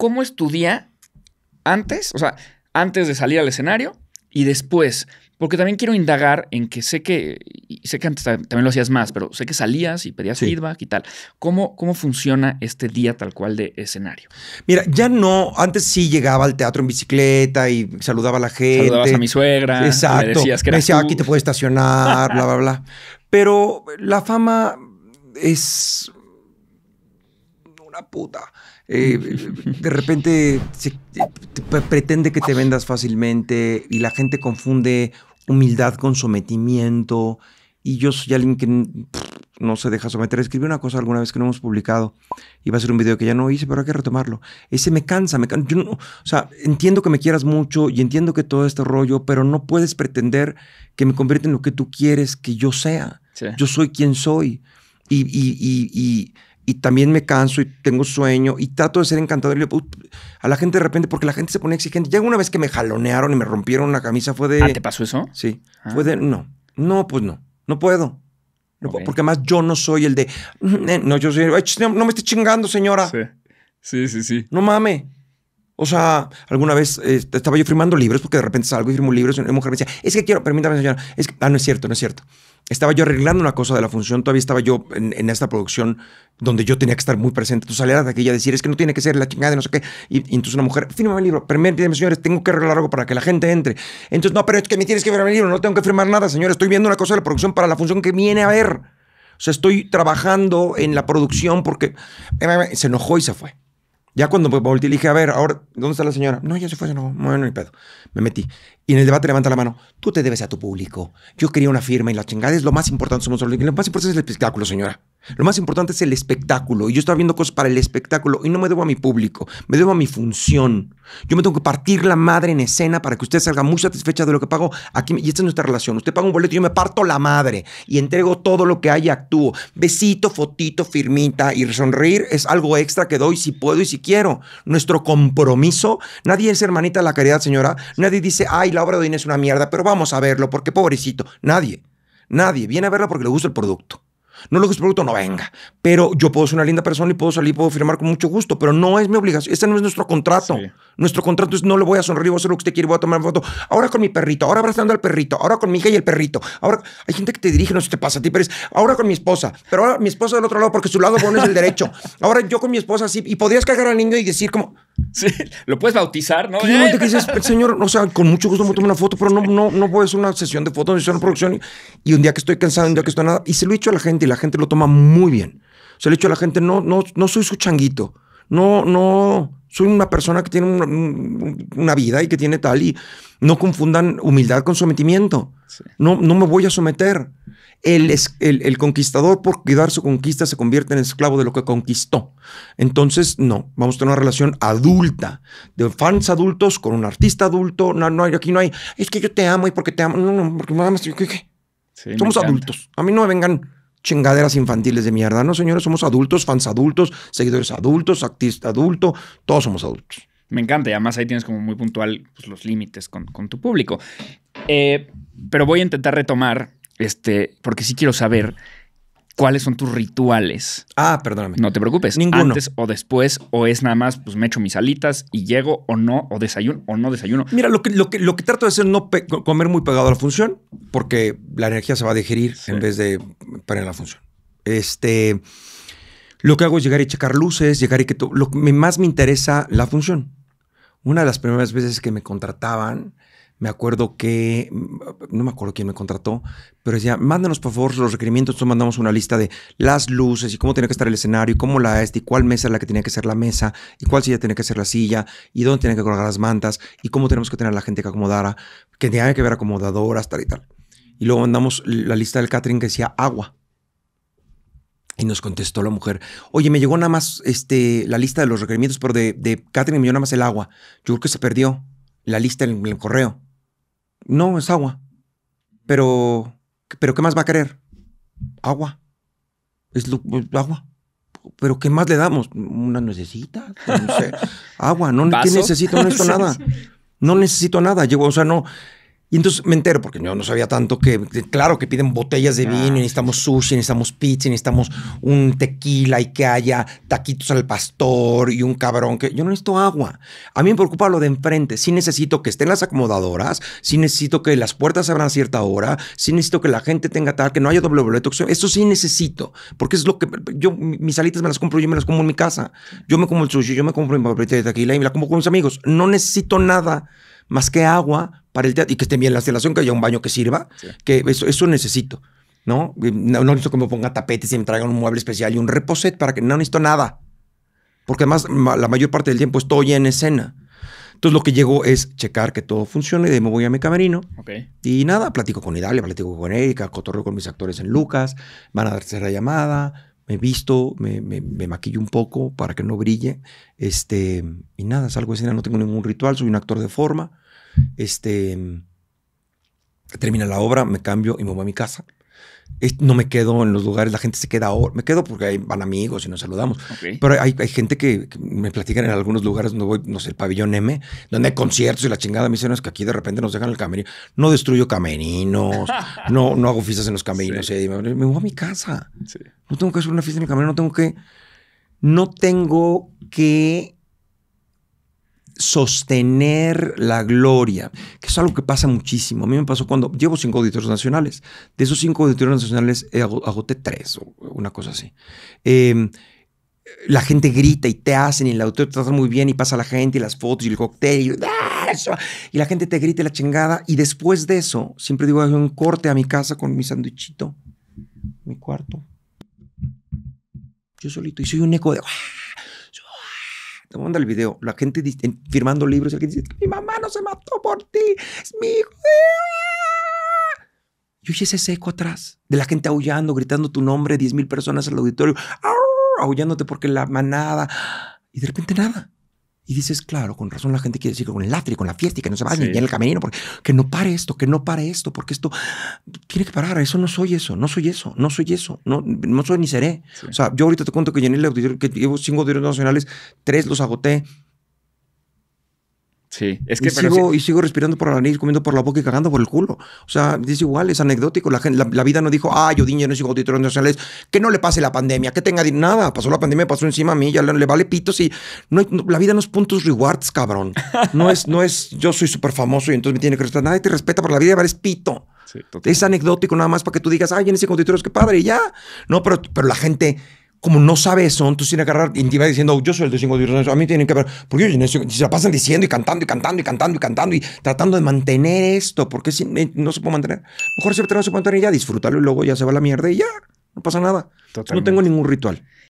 cómo es antes, o sea, antes de salir al escenario y después. Porque también quiero indagar en que sé que, y sé que antes también lo hacías más, pero sé que salías y pedías feedback y tal. ¿Cómo, ¿Cómo funciona este día tal cual de escenario? Mira, ya no, antes sí llegaba al teatro en bicicleta y saludaba a la gente. Saludabas a mi suegra. Exacto. Le decías que Me decía, ah, aquí te puedes estacionar, bla, bla, bla. Pero la fama es una puta. Eh, de repente se, eh, pretende que te vendas fácilmente y la gente confunde humildad con sometimiento. Y yo soy alguien que mm, no se deja someter. Escribí una cosa alguna vez que no hemos publicado. Iba a ser un video que ya no hice, pero hay que retomarlo. Ese me cansa, me cansa. o sea, entiendo que me quieras mucho y entiendo que todo este rollo, pero no puedes pretender que me convierta en lo que tú quieres que yo sea. Yo soy quien soy. y, y y también me canso y tengo sueño y trato de ser encantador. Y le, a la gente de repente, porque la gente se pone exigente. Ya una vez que me jalonearon y me rompieron la camisa fue de... Ah, te pasó eso? Sí. Ah. Fue de, no, no, pues no, no puedo. Porque además yo no soy el de, mm, eh, no, yo soy, no, no me esté chingando, señora. Sí, sí, sí. sí. No mames. O sea, alguna vez este, estaba yo firmando libros, porque de repente salgo y firmo libros, y una mujer me decía, es que quiero, permítame señora, es que, ah, no es cierto, no es cierto. Estaba yo arreglando una cosa de la función, todavía estaba yo en, esta producción donde yo tenía que estar muy presente. Tú salías de aquella a decir, es que no tiene que ser la chingada, no sé qué. Y, entonces una mujer, firma el libro, permítame señores, tengo que arreglar algo para que la gente entre. Entonces, no, pero es que me tienes que firmar el libro, no tengo que firmar nada, señores, estoy viendo una cosa de la producción para la función que viene a ver. O sea, estoy trabajando en la producción porque eh, eh, eh, se enojó y se fue. Ya cuando me volteé dije, a ver, ahora, ¿dónde está la señora? No, ya se fue, no, bueno, ni pedo. Me metí. Y en el debate levanta la mano, tú te debes a tu público. Yo quería una firma y la chingada es lo más importante, somos los... Lo más importante es el espectáculo, señora. Lo más importante es el espectáculo. Y yo estaba viendo cosas para el espectáculo y no me debo a mi público, me debo a mi función. Yo me tengo que partir la madre en escena para que usted salga muy satisfecha de lo que pago aquí. Y esta es nuestra relación. Usted paga un boleto y yo me parto la madre y entrego todo lo que hay y actúo. Besito, fotito, firmita y sonreír es algo extra que doy si puedo y si quiero. Nuestro compromiso. Nadie es hermanita de la caridad, señora. Nadie dice, ay, la obra de es una mierda, pero vamos a verlo porque pobrecito. Nadie. Nadie viene a verla porque le gusta el producto. No lo que es producto, no venga. Pero yo puedo ser una linda persona y puedo salir, puedo firmar con mucho gusto, pero no es mi obligación. Este no es nuestro contrato. Nuestro contrato es no le voy a sonreír, voy a hacer lo que usted quiere, voy a tomar foto. Ahora con mi perrito, ahora abrazando al perrito, ahora con mi hija y el perrito. Ahora hay gente que te dirige, no sé si te pasa a ti, pero ahora con mi esposa, pero ahora mi esposa del otro lado porque su lado no es el derecho. Ahora yo con mi esposa sí y podrías cagar al niño y decir como Sí, lo puedes bautizar, ¿no? ¿Qué que dices, señor, o sea, con mucho gusto me tomo una foto, pero no, no, no puedes una sesión de fotos, una sesión de producción. Y un día que estoy cansado, un día que estoy nada. Y se lo he dicho a la gente y la gente lo toma muy bien. Se lo he dicho a la gente, no, no, no soy su changuito. No, no. Soy una persona que tiene una, vida y que tiene tal y no confundan humildad con sometimiento. No, no me voy a someter. El, el, conquistador por cuidar su conquista se convierte en esclavo de lo que conquistó. Entonces, no, vamos a tener una relación adulta, de fans adultos con un artista adulto. No, no, aquí no hay, es que yo te amo y porque te amo. No, no, porque me amas. Somos adultos. A mí no me vengan chingaderas infantiles de mierda. No, señores, somos adultos, fans adultos, seguidores adultos, actista adulto, todos somos adultos. Me encanta y además ahí tienes como muy puntual pues, los límites con, tu público. Eh, pero voy a intentar retomar, este, porque sí quiero saber cuáles son tus rituales. Ah, perdóname. No te preocupes. Ninguno. Antes o después, o es nada más, pues me echo mis alitas y llego, o no, o desayuno, o no desayuno. Mira, lo que, lo lo que trato de hacer es no comer muy pegado a la función, porque la energía se va a digerir en vez de para la función. Este. Lo que hago es llegar y checar luces, llegar y que lo que más me interesa la función. Una de las primeras veces que me contrataban, me acuerdo que, mm, no me acuerdo quién me contrató, pero decía, mándanos por favor los requerimientos, Entonces mandamos una lista de las luces y cómo tiene que estar el escenario, cómo la es este y cuál mesa es la que tenía que ser la mesa, y cuál silla tiene que ser la silla, y dónde tenía que colgar las mantas, y cómo tenemos que tener a la gente que acomodara, que tenía que ver acomodadoras, tal y tal. Y luego mandamos la lista del catering que decía agua. Y nos contestó la mujer, oye, me llegó nada más este, la lista de los requerimientos, pero de, de catering me llegó nada más el agua. Yo creo que se perdió la lista en el correo. No, es agua. Pero, pero ¿qué más va a querer? Agua. Es lo, agua. ¿Pero qué más le damos? ¿Una necesita? No Agua, no, necesito? No necesito nada. No necesito nada. o sea, no, y entonces me entero, porque yo no sabía tanto que, claro que piden botellas de vino, y necesitamos sushi, necesitamos pizza, necesitamos un tequila y que haya taquitos al pastor y un cabrón que yo no necesito agua. A mí me preocupa lo de enfrente. Sí necesito que estén las acomodadoras, sí necesito que las puertas se abran a cierta hora, sí necesito que la gente tenga tal, que no haya doble boleto. Eso sí necesito, porque es lo que yo, mis salitas me las compro, yo me las como en mi casa. Yo me como el sushi, yo me compro mi papelita de tequila y me la como con mis amigos. No necesito nada más que agua para el teatro y que esté bien la instalación, que haya un baño que sirva, que eso, eso necesito. ¿no? ¿no? necesito que me ponga tapetes y me traigan un mueble especial y un reposet para que no necesito nada. Porque además la mayor parte del tiempo estoy en escena. Entonces lo que llego es checar que todo funcione, de me voy a mi camerino. Y nada, platico con Idalia, platico con Erika, cotorreo con mis actores en Lucas, van a darse la llamada, me visto, me, me, me, maquillo un poco para que no brille. Este, y nada, salgo de escena, no tengo ningún ritual, soy un actor de forma. Este, termina la obra, me cambio y me voy a mi casa. No me quedo en los lugares, la gente se queda ahora. Me quedo porque ahí van amigos y nos saludamos. Pero hay, gente que, me platican en algunos lugares donde voy, no sé, el pabellón M, donde hay conciertos y la chingada. Me dicen, que aquí de repente nos dejan el camerino. No destruyo camerinos, no, no hago fiestas en los camerinos. Eh, me, voy a mi casa. No tengo que hacer una fiesta en el camerino, no tengo que. No tengo que sostener la gloria, que es algo que pasa muchísimo. A mí me pasó cuando llevo cinco auditorios nacionales. De esos cinco auditorios nacionales agoté tres o una cosa así. Em, la gente grita y te hacen y el auditorio te trata muy bien y pasa la gente y las fotos y el cóctel y, ¡ah! la gente te grita y la chingada y después de eso siempre digo un corte a mi casa con mi sandwichito mi cuarto yo solito y soy un eco de ¡ah! te manda el video, la gente firmando libros, el que dice, mi mamá no se mató por ti, es mi hijo. y oye ese eco atrás de la gente aullando, gritando tu nombre, 10 mil personas al auditorio, aullándote porque la manada, y de repente nada. Y dices, claro, con razón la gente quiere decir que con el after con la fiesta y que no se va ni en el camerino, porque que no pare esto, que no pare esto, porque esto tiene que parar. Eso no soy eso, no soy eso, no soy eso, no, no soy ni seré. O sea, yo ahorita te cuento que llené el auditorio, que llevo cinco auditorios nacionales, tres los agoté, Sí, es que y, sigo, y sigo respirando por la nariz, comiendo por la boca y cagando por el culo. O sea, es igual, es anecdótico. La, gente, la, vida no dijo, ah, yo no es auditores sociales, que no le pase la pandemia, que tenga nada. Pasó la pandemia, pasó encima a mí, ya le, vale pitos y no, la vida no es puntos rewards, cabrón. No es, no es, yo soy súper famoso y entonces me tiene que respetar. Nadie te respeta, por la vida es pito. es anecdótico nada más para que tú digas, ay, no ese es qué padre, y ya. No, pero, pero la gente como no sabe eso, entonces tiene que agarrar y te va diciendo, yo soy el de cinco a mí tienen que ver, porque ellos se la pasan diciendo y cantando y cantando y cantando y cantando y tratando de mantener esto, porque si, eh, no se puede mantener. Mejor se no se puede mantener y ya disfrútalo y luego ya se va la mierda y ya, no pasa nada. No tengo ningún ritual.